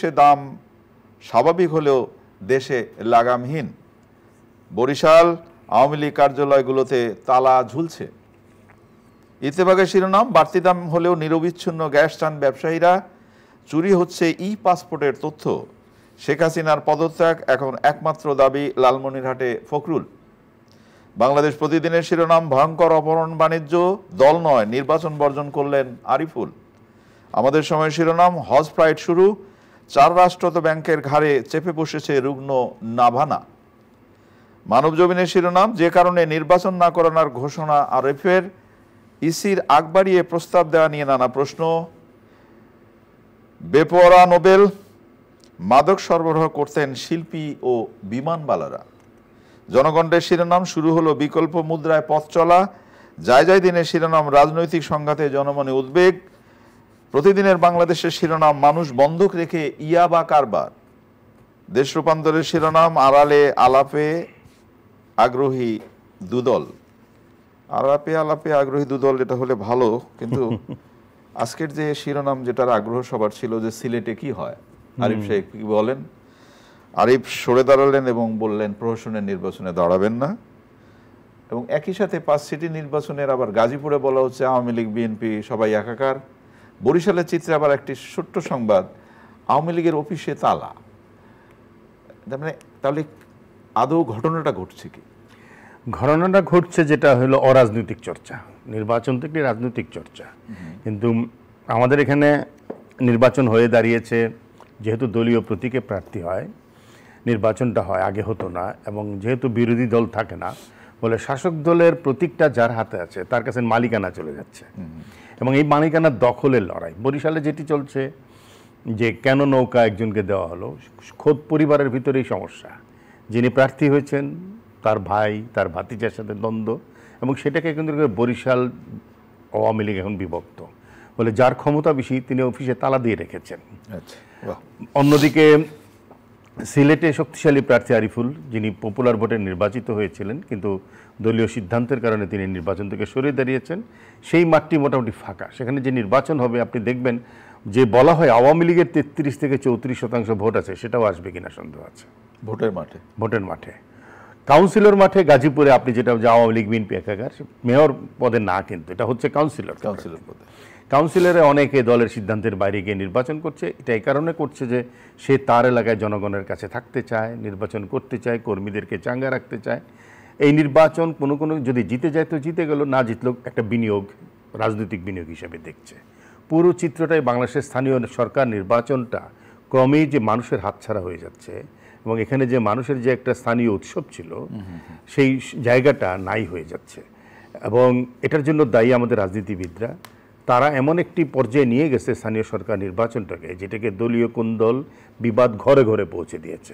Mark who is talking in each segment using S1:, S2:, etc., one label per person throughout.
S1: সে দাম স্বাভাবিক হলেও দেশে লাগামহীন বরিশাল আওয়ামী লীগ কার্যালয়গুলোতে তালা ঝুলছে ইত্তেফাকের শিরোনাম বাড়তি দাম হলেও নিরবিচ্ছিন্ন গ্যাস চান ব্যবসায়ীরা চুরি হচ্ছে ই পাসপোর্টের তথ্য শেখ হাসিনার পদত্যাগ এখন একমাত্র দাবি লালমনিরহাটে ফখরুল বাংলাদেশ প্রতিদিনের শিরোনাম ভয়ঙ্কর অপহরণ বাণিজ্য দল নয় নির্বাচন বর্জন করলেন আরিফুল আমাদের সময় শিরোনাম হজ ফ্লাইট শুরু চার রাষ্ট্রত ব্যাংকের ঘাড়ে চেপে বসেছে রুগ্ন নাভানা মানবজমিনের শিরোনাম যে কারণে নির্বাচন না করানোর ঘোষণা আরএফের ইসির আগ বাড়িয়ে প্রস্তাব দেওয়া নিয়ে নানা প্রশ্ন বেপরা নোবেল মাদক সরবরাহ করতেন শিল্পী ও বিমানবালারা জনগণের শিরোনাম শুরু হলো বিকল্প মুদ্রায় পথ চলা যায় যায় দিনের শিরোনাম রাজনৈতিক সংঘাতে জনমনে উদ্বেগ প্রতিদিনের বাংলাদেশের শিরোনাম মানুষ বন্ধক রেখে ইয়াবা কারবার দেশ রূপান্তরের শিরোনাম আড়ালে আলাপে আগ্রহী দুদল আলাপে আলাপে আগ্রহী দুদল এটা হলে ভালো কিন্তু আজকের যে শিরোনাম যেটার আগ্রহ সবার ছিল যে সিলেটে কি হয় আরিফ শেখ কি বলেন আরিফ সরে দাঁড়ালেন এবং বললেন প্রহসনের নির্বাচনে দাঁড়াবেন না এবং একই সাথে পাঁচ সিটি নির্বাচনের আবার গাজীপুরে বলা হচ্ছে আওয়ামী লীগ বিএনপি সবাই একাকার বরিশালের চিত্রে আবার একটি ছোট্ট সংবাদ আওয়ামী লীগের
S2: অফিসে তালা মানে তাহলে আদৌ ঘটনাটা ঘটছে কি ঘটনাটা ঘটছে যেটা হলো অরাজনৈতিক চর্চা নির্বাচন থেকে রাজনৈতিক চর্চা কিন্তু আমাদের এখানে নির্বাচন হয়ে দাঁড়িয়েছে যেহেতু দলীয় প্রতীকে প্রার্থী হয় নির্বাচনটা হয় আগে হতো না এবং যেহেতু বিরোধী দল থাকে না বলে শাসক দলের প্রতীকটা যার হাতে আছে তার কাছে মালিকানা চলে যাচ্ছে এবং এই মালিকানার দখলের লড়াই বরিশালে যেটি চলছে যে কেন নৌকা একজনকে দেওয়া হলো খোদ পরিবারের ভিতরেই সমস্যা যিনি প্রার্থী হয়েছেন তার ভাই তার ভাতিজার সাথে দ্বন্দ্ব এবং সেটাকে কেন্দ্র করে বরিশাল আওয়ামী লীগ এখন বিভক্ত বলে যার ক্ষমতা বেশি তিনি অফিসে তালা দিয়ে রেখেছেন আচ্ছা, অন্যদিকে সিলেটে শক্তিশালী প্রার্থী আরিফুল যিনি পপুলার ভোটে নির্বাচিত হয়েছিলেন কিন্তু দলীয় সিদ্ধান্তের কারণে তিনি নির্বাচন থেকে সরে দাঁড়িয়েছেন সেই মাঠটি মোটামুটি ফাঁকা সেখানে যে নির্বাচন হবে আপনি দেখবেন যে বলা হয় আওয়ামী লীগের তেত্রিশ থেকে চৌত্রিশ শতাংশ ভোট আছে সেটাও আসবে কিনা সন্দেহ আছে ভোটের মাঠে ভোটের মাঠে কাউন্সিলর মাঠে গাজীপুরে আপনি যেটা যে আওয়ামী লীগ বিএনপি একাকার মেয়র পদে না কিন্তু এটা হচ্ছে কাউন্সিলর কাউন্সিলর পদে কাউন্সিলরে অনেকে দলের সিদ্ধান্তের বাইরে গিয়ে নির্বাচন করছে এটা এই কারণে করছে যে সে তার এলাকায় জনগণের কাছে থাকতে চায় নির্বাচন করতে চায় কর্মীদেরকে চাঙ্গা রাখতে চায় এই নির্বাচন কোনো কোনো যদি জিতে যায় তো জিতে গেল না জিতলেও একটা বিনিয়োগ রাজনৈতিক বিনিয়োগ হিসেবে দেখছে পুরো চিত্রটাই বাংলাদেশের স্থানীয় সরকার নির্বাচনটা ক্রমেই যে মানুষের হাতছাড়া হয়ে যাচ্ছে এবং এখানে যে মানুষের যে একটা স্থানীয় উৎসব ছিল সেই জায়গাটা নাই হয়ে যাচ্ছে এবং এটার জন্য দায়ী আমাদের রাজনীতিবিদরা তারা এমন একটি পর্যায়ে নিয়ে গেছে স্থানীয় সরকার নির্বাচনটাকে যেটাকে দলীয় কুন্দল বিবাদ ঘরে ঘরে পৌঁছে দিয়েছে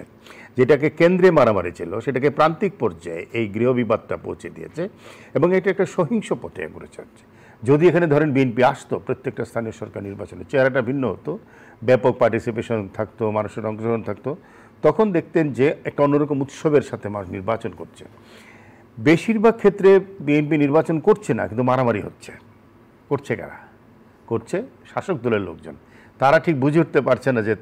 S2: যেটাকে কেন্দ্রে মারামারি ছিল সেটাকে প্রান্তিক পর্যায়ে এই গৃহ বিবাদটা পৌঁছে দিয়েছে এবং এটা একটা সহিংস পথে এগড়ে চাচ্ছে যদি এখানে ধরেন বিএনপি আসতো প্রত্যেকটা স্থানীয় সরকার নির্বাচনে চেহারাটা ভিন্ন হতো ব্যাপক পার্টিসিপেশন থাকতো মানুষের অংশগ্রহণ থাকতো তখন দেখতেন যে একটা অন্যরকম উৎসবের সাথে মানুষ নির্বাচন করছে বেশিরভাগ ক্ষেত্রে বিএনপি নির্বাচন করছে না কিন্তু মারামারি হচ্ছে করছে কারা করছে শাসক দলের লোকজন তারা ঠিক বুঝে উঠতে পারছে না যে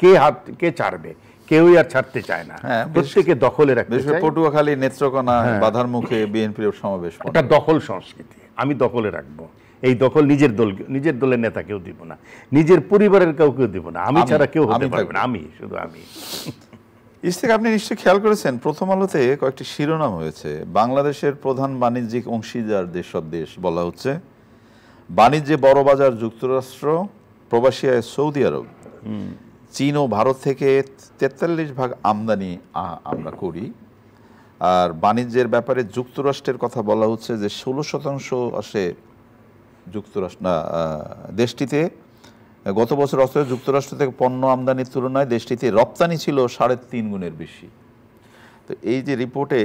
S2: কে হাত কে ছাড়বে কেউই আর ছাড়তে চায় না হ্যাঁ, প্রত্যেকে দখলে রাখতে পটুয়াখালী নেত্রকোনা হ্যাঁ। বাধার মুখে বিএনপির সমাবেশ একটা দখল সংস্কৃতি আমি দখলে রাখবো এই দখল নিজের দল নিজের দলের নেতা কেউ দিব না নিজের পরিবারের কাউকে দিব না আমি ছাড়া কেউ হতে পারবে না আমি শুধু আমি ইস্তেক আপনি নিশ্চয়ই খেয়াল করেছেন প্রথম আলোতে কয়েকটি
S1: শিরোনাম হয়েছে বাংলাদেশের প্রধান বাণিজ্যিক অংশীদার যেসব দেশ বলা হচ্ছে বাণিজ্যে বড় বাজার যুক্তরাষ্ট্র প্রবাসী সৌদি আরব চীন ও ভারত থেকে তেতাল্লিশ ভাগ আমদানি আমরা করি আর বাণিজ্যের ব্যাপারে যুক্তরাষ্ট্রের কথা বলা হচ্ছে যে ষোলো শতাংশ আসে যুক্তরাষ্ট্র দেশটিতে গত বছর অস্ত্র যুক্তরাষ্ট্র থেকে পণ্য আমদানির তুলনায় দেশটিতে রপ্তানি ছিল সাড়ে তিন গুণের বেশি তো এই যে রিপোর্টে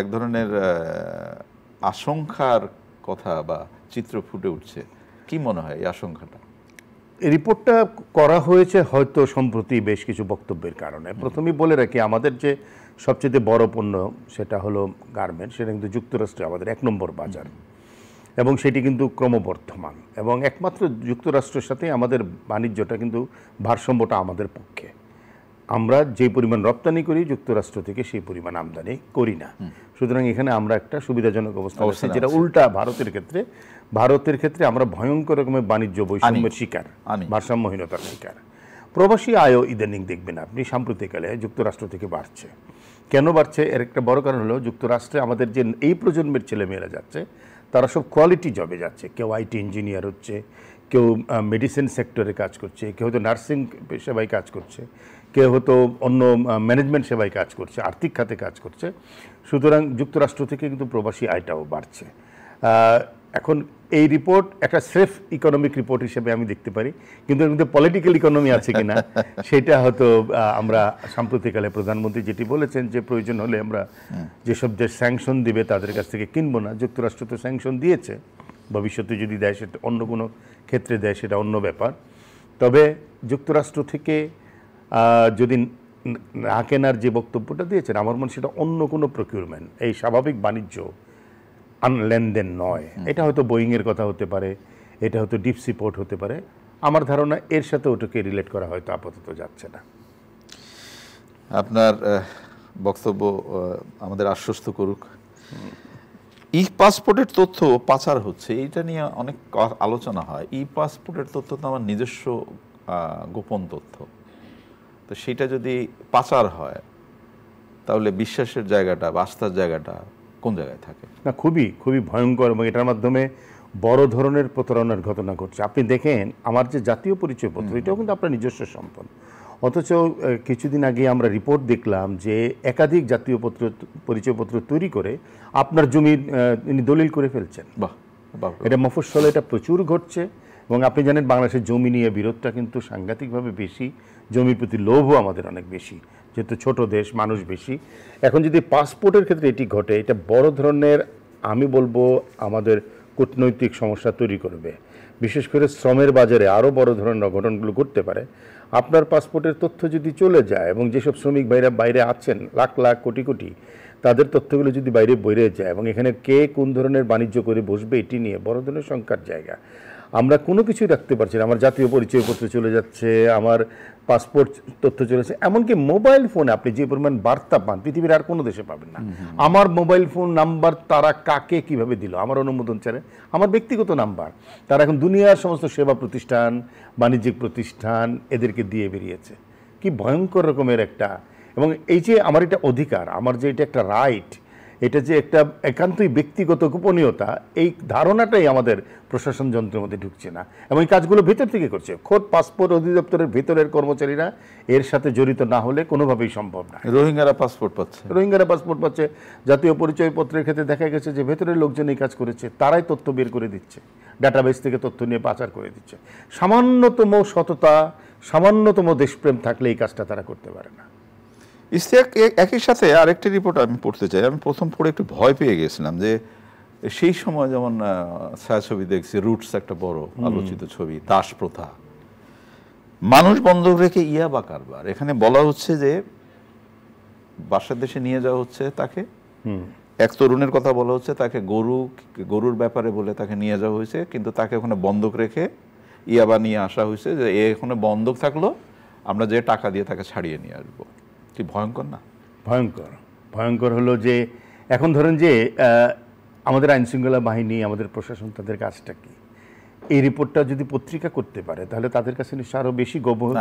S1: এক ধরনের আশঙ্কার কথা বা চিত্র ফুটে উঠছে কি মনে হয় এই আশঙ্কাটা
S2: রিপোর্টটা করা হয়েছে হয়তো সম্প্রতি বেশ কিছু বক্তব্যের কারণে প্রথমেই বলে রাখি আমাদের যে সবচেয়ে বড় পণ্য সেটা হলো গার্মেন্ট সেটা কিন্তু যুক্তরাষ্ট্রে আমাদের এক নম্বর বাজার এবং সেটি কিন্তু ক্রমবর্ধমান এবং একমাত্র যুক্তরাষ্ট্রের সাথে আমাদের বাণিজ্যটা কিন্তু ভারসাম্যটা আমাদের পক্ষে আমরা যে পরিমাণ রপ্তানি করি যুক্তরাষ্ট্র থেকে সেই পরিমাণ আমদানি করি না সুতরাং এখানে আমরা একটা সুবিধাজনক অবস্থা আছে যেটা উল্টা ভারতের ক্ষেত্রে ভারতের ক্ষেত্রে আমরা ভয়ঙ্কর রকমের বাণিজ্য বৈষম্যের শিকার ভারসাম্যহীনতার শিকার প্রবাসী আয়ও ইদানিং দেখবেন আপনি সাম্প্রতিককালে যুক্তরাষ্ট্র থেকে বাড়ছে কেন বাড়ছে এর একটা বড় কারণ হলো যুক্তরাষ্ট্রে আমাদের যে এই প্রজন্মের ছেলেমেয়েরা যাচ্ছে তারা সব কোয়ালিটি জবে যাচ্ছে কেউ আইটি ইঞ্জিনিয়ার হচ্ছে কেউ মেডিসিন সেক্টরে কাজ করছে কেউ হয়তো নার্সিং পেশাবাই কাজ করছে কে হয়তো অন্য ম্যানেজমেন্ট সেবায় কাজ করছে আর্থিক খাতে কাজ করছে সুতরাং যুক্তরাষ্ট্র থেকে কিন্তু প্রবাসী আয়টাও বাড়ছে এখন এই রিপোর্ট একটা সেফ ইকোনমিক রিপোর্ট হিসেবে আমি দেখতে পারি কিন্তু এর মধ্যে পলিটিক্যাল ইকোনমি আছে কিনা সেটা হয়তো আমরা সাম্প্রতিককালে প্রধানমন্ত্রী যেটি বলেছেন যে প্রয়োজন হলে আমরা হ্যাঁ। যেসব দেশ স্যাংশন দিবে তাদের কাছ থেকে কিনবো না যুক্তরাষ্ট্র তো স্যাংশন দিয়েছে ভবিষ্যতে যদি দেয় সেটা অন্য কোনো ক্ষেত্রে দেয় সেটা অন্য ব্যাপার তবে যুক্তরাষ্ট্র থেকে যদি না কেনার যে বক্তব্যটা দিয়েছেন আমার মনে সেটা অন্য কোনো প্রকিউরমেন্ট এই স্বাভাবিক বাণিজ্য লেনদেন নয় এটা হয়তো বোয়িংয়ের কথা হতে পারে এটা হয়তো ডিপসি পোর্ট হতে পারে আমার ধারণা এর সাথে ওটাকে রিলেট করা হয়তো আপাতত যাচ্ছে না
S1: আপনার বক্তব্য আমাদের আশ্বস্ত করুক ই পাসপোর্টের তথ্য পাচার হচ্ছে এটা নিয়ে অনেক আলোচনা হয় ই পাসপোর্টের তথ্য তো আমার নিজস্ব গোপন তথ্য তো সেটা যদি পাচার হয় তাহলে বিশ্বাসের জায়গাটা বা আস্থার জায়গাটা কোন জায়গায় থাকে
S2: না খুবই খুবই ভয়ঙ্কর এবং এটার মাধ্যমে বড় ধরনের প্রতারণার ঘটনা ঘটছে আপনি দেখেন আমার যে জাতীয় পরিচয় পত্র এটাও কিন্তু আপনার নিজস্ব সম্পদ অথচ কিছুদিন আগে আমরা রিপোর্ট দেখলাম যে একাধিক জাতীয় পত্র পরিচয়পত্র তৈরি করে আপনার জমি দলিল করে ফেলছেন বাহ এটা মফস্বলে এটা প্রচুর ঘটছে এবং আপনি জানেন বাংলাদেশের জমি নিয়ে বিরোধটা কিন্তু সাংঘাতিকভাবে বেশি জমির প্রতি লোভও আমাদের অনেক বেশি যেহেতু ছোট দেশ মানুষ বেশি এখন যদি পাসপোর্টের ক্ষেত্রে এটি ঘটে এটা বড় ধরনের আমি বলবো আমাদের কূটনৈতিক সমস্যা তৈরি করবে বিশেষ করে শ্রমের বাজারে আরও বড় ধরনের অঘটনগুলো ঘটতে পারে আপনার পাসপোর্টের তথ্য যদি চলে যায় এবং যেসব শ্রমিক ভাইরা বাইরে আছেন লাখ লাখ কোটি কোটি তাদের তথ্যগুলো যদি বাইরে বইরে যায় এবং এখানে কে কোন ধরনের বাণিজ্য করে বসবে এটি নিয়ে বড় ধরনের সংখ্যার জায়গা আমরা কোনো কিছুই রাখতে পারছি না আমার জাতীয় পরিচয়পত্র চলে যাচ্ছে আমার পাসপোর্ট তথ্য চলে যাচ্ছে এমনকি মোবাইল ফোনে আপনি যে পরিমাণ বার্তা পান পৃথিবীর আর কোনো দেশে পাবেন না আমার মোবাইল ফোন নাম্বার তারা কাকে কিভাবে দিল আমার অনুমোদন ছাড়ে আমার ব্যক্তিগত নাম্বার তারা এখন দুনিয়ার সমস্ত সেবা প্রতিষ্ঠান বাণিজ্যিক প্রতিষ্ঠান এদেরকে দিয়ে বেরিয়েছে কি ভয়ঙ্কর রকমের একটা এবং এই যে আমার এটা অধিকার আমার যে এটা একটা রাইট এটা যে একটা একান্তই ব্যক্তিগত গোপনীয়তা এই ধারণাটাই আমাদের প্রশাসন যন্ত্রের মধ্যে ঢুকছে না এবং এই কাজগুলো ভেতর থেকে করছে খোদ পাসপোর্ট অধিদপ্তরের ভেতরের কর্মচারীরা এর সাথে জড়িত না হলে কোনোভাবেই সম্ভব না রোহিঙ্গারা পাসপোর্ট পাচ্ছে রোহিঙ্গারা পাসপোর্ট পাচ্ছে জাতীয় পরিচয়পত্রের ক্ষেত্রে দেখা গেছে যে ভেতরের লোকজন এই কাজ করেছে তারাই তথ্য বের করে দিচ্ছে ডাটাবেস থেকে তথ্য নিয়ে পাচার করে দিচ্ছে সামান্যতম সততা সামান্যতম দেশপ্রেম থাকলে এই কাজটা তারা করতে পারে না ইস্তিয়াক একই সাথে আরেকটি রিপোর্ট আমি পড়তে চাই আমি প্রথম
S1: পড়ে একটু ভয় পেয়ে গেছিলাম যে সেই সময় যেমন ছায়াছবি দেখছি রুটস একটা বড় আলোচিত ছবি দাস প্রথা মানুষ বন্ধ রেখে ইয়াবা কারবার এখানে বলা হচ্ছে যে বাসার দেশে নিয়ে যাওয়া হচ্ছে তাকে এক তরুণের কথা বলা হচ্ছে তাকে গরু গরুর ব্যাপারে বলে তাকে নিয়ে যাওয়া হয়েছে কিন্তু তাকে ওখানে বন্ধক রেখে ইয়াবা নিয়ে আসা হয়েছে যে এ এখানে বন্ধক থাকলো আমরা যে টাকা দিয়ে তাকে ছাড়িয়ে নিয়ে আসবো কি ভয়ঙ্কর না
S2: ভয়ঙ্কর ভয়ঙ্কর হলো যে এখন ধরেন যে আমাদের আইনশৃঙ্খলা বাহিনী আমাদের প্রশাসন তাদের কাজটা কি এই রিপোর্টটা যদি পত্রিকা করতে পারে তাহলে তাদের কাছে নিশ্চয় আরো বেশি গভীর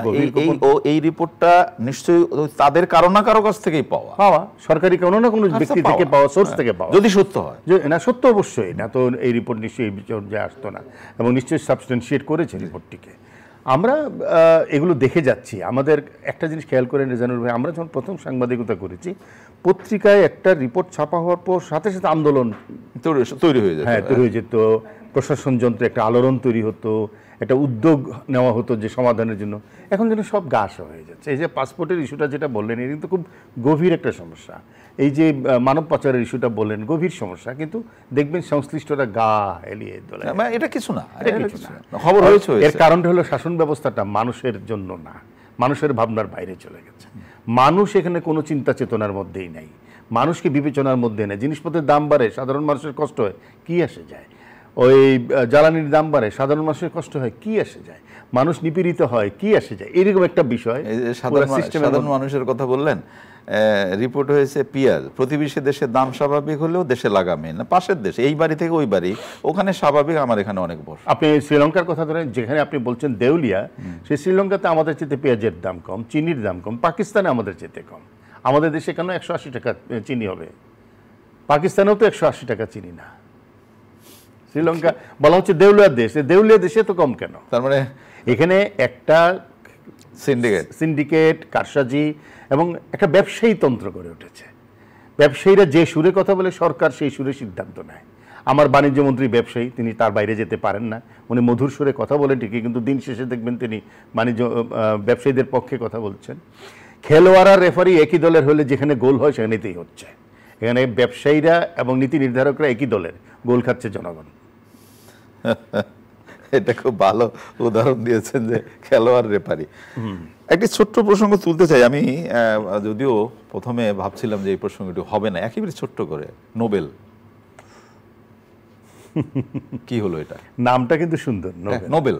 S1: ও এই রিপোর্টটা
S2: নিশ্চয়ই তাদের কারো না কারো কাছ থেকেই পাওয়া পাওয়া সরকারি কোনো না কোনো ব্যক্তি থেকে পাওয়া সোর্স হ্যাঁ। থেকে পাওয়া যদি সত্য হয় না সত্য অবশ্যই না তো এই রিপোর্ট নিশ্চয়ই এই বিচার যে আসতো না এবং নিশ্চয়ই সাবস্টেন্সিয়েট করেছে রিপোর্টটিকে আমরা এগুলো দেখে যাচ্ছি আমাদের একটা জিনিস খেয়াল করে রেজানুর ভাই আমরা যখন প্রথম সাংবাদিকতা করেছি পত্রিকায় একটা রিপোর্ট ছাপা হওয়ার পর সাথে সাথে আন্দোলন তৈরি হয়ে যেত হ্যাঁ তৈরি হয়ে যেত প্রশাসন যন্ত্রে একটা আলোড়ন তৈরি হতো একটা উদ্যোগ নেওয়া হতো যে সমাধানের জন্য এখন যেন সব গাছ হয়ে যাচ্ছে এই যে পাসপোর্টের ইস্যুটা যেটা বললেন এটা কিন্তু খুব গভীর একটা সমস্যা এই যে মানব পাচারের ইস্যুটা বললেন গভীর সমস্যা কিন্তু দেখবেন সংশ্লিষ্টরা গা এলিয়ে দোলে
S1: মানে এটা কিছু না খবর হয়েছে এর কারণটা
S2: হলো শাসন ব্যবস্থাটা মানুষের জন্য না মানুষের ভাবনার বাইরে চলে গেছে মানুষ এখানে কোনো চিন্তা চেতনার মধ্যেই নাই মানুষকে বিবেচনার মধ্যে নেই জিনিসপত্রের দাম বাড়ে সাধারণ মানুষের কষ্ট হয় কী আসে যায় ওই জ্বালানির দাম বাড়ে সাধারণ মানুষের কষ্ট হয় কি আসে যায় মানুষ নিপীড়িত হয় কি আসে যায় এরকম একটা বিষয় সাধারণ মানুষের কথা বললেন রিপোর্ট হয়েছে পিয়াজ প্রতিবেশী দেশে দাম স্বাভাবিক হলেও দেশে লাগামে না পাশের দেশে এই বাড়ি থেকে ওই বাড়ি ওখানে স্বাভাবিক আমার এখানে অনেক বস আপনি শ্রীলঙ্কার কথা ধরেন যেখানে আপনি বলছেন দেউলিয়া সেই শ্রীলঙ্কাতে আমাদের চেতে পেঁয়াজের দাম কম চিনির দাম কম পাকিস্তানে আমাদের চেতে কম আমাদের দেশে কেন একশো আশি টাকা চিনি হবে পাকিস্তানেও তো একশো আশি টাকা চিনি না শ্রীলঙ্কা বলা হচ্ছে দেউলিয়া দেশ দেউলিয়া দেশে তো কম কেন তার মানে এখানে একটা সিন্ডিকেট সিন্ডিকেট কারসাজি এবং একটা ব্যবসায়ী তন্ত্র গড়ে উঠেছে ব্যবসায়ীরা যে সুরে কথা বলে সরকার সেই সুরে সিদ্ধান্ত নেয় আমার বাণিজ্য মন্ত্রী ব্যবসায়ী তিনি তার বাইরে যেতে পারেন না উনি মধুর সুরে কথা বলেন ঠিকই কিন্তু দিন শেষে দেখবেন তিনি বাণিজ্য ব্যবসায়ীদের পক্ষে কথা বলছেন খেলোয়াড়া রেফারি একই দলের হলে যেখানে গোল হয় সেখানেতেই হচ্ছে এখানে ব্যবসায়ীরা এবং নীতি নির্ধারকরা একই দলের গোল খাচ্ছে জনগণ এটা খুব ভালো উদাহরণ দিয়েছেন যে খেলোয়াড় রেফারি একটি ছোট্ট প্রসঙ্গ
S1: তুলতে চাই আমি যদিও প্রথমে ভাবছিলাম যে এই প্রসঙ্গটি হবে না একেবারে ছোট্ট করে
S2: নোবেল কি হলো এটা নামটা কিন্তু সুন্দর হ্যাঁ, নোবেল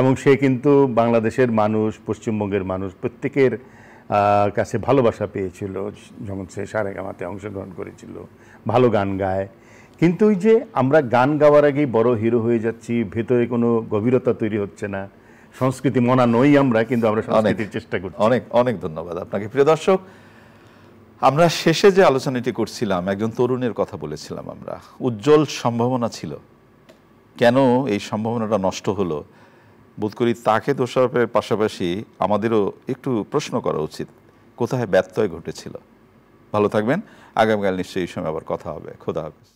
S2: এবং সে কিন্তু বাংলাদেশের মানুষ পশ্চিমবঙ্গের মানুষ প্রত্যেকের কাছে ভালোবাসা পেয়েছিল যেমন সে সারেগামাতে অংশগ্রহণ করেছিল ভালো গান গায় কিন্তু ওই যে আমরা গান গাওয়ার আগেই বড় হিরো হয়ে যাচ্ছি ভেতরে কোনো গভীরতা তৈরি হচ্ছে না সংস্কৃতি মনা নই আমরা কিন্তু আমরা সংস্কৃতির চেষ্টা করছি অনেক অনেক ধন্যবাদ আপনাকে প্রিয় দর্শক আমরা শেষে যে আলোচনাটি করছিলাম
S1: একজন তরুণের কথা বলেছিলাম আমরা উজ্জ্বল সম্ভাবনা ছিল কেন এই সম্ভাবনাটা নষ্ট হলো বোধ করি তাকে দোষারোপের পাশাপাশি আমাদেরও একটু প্রশ্ন করা উচিত কোথায় ব্যত্যয় ঘটেছিল ভালো থাকবেন আগামীকাল নিশ্চয়ই
S2: এই সময় আবার কথা হবে খোদা হাফেজ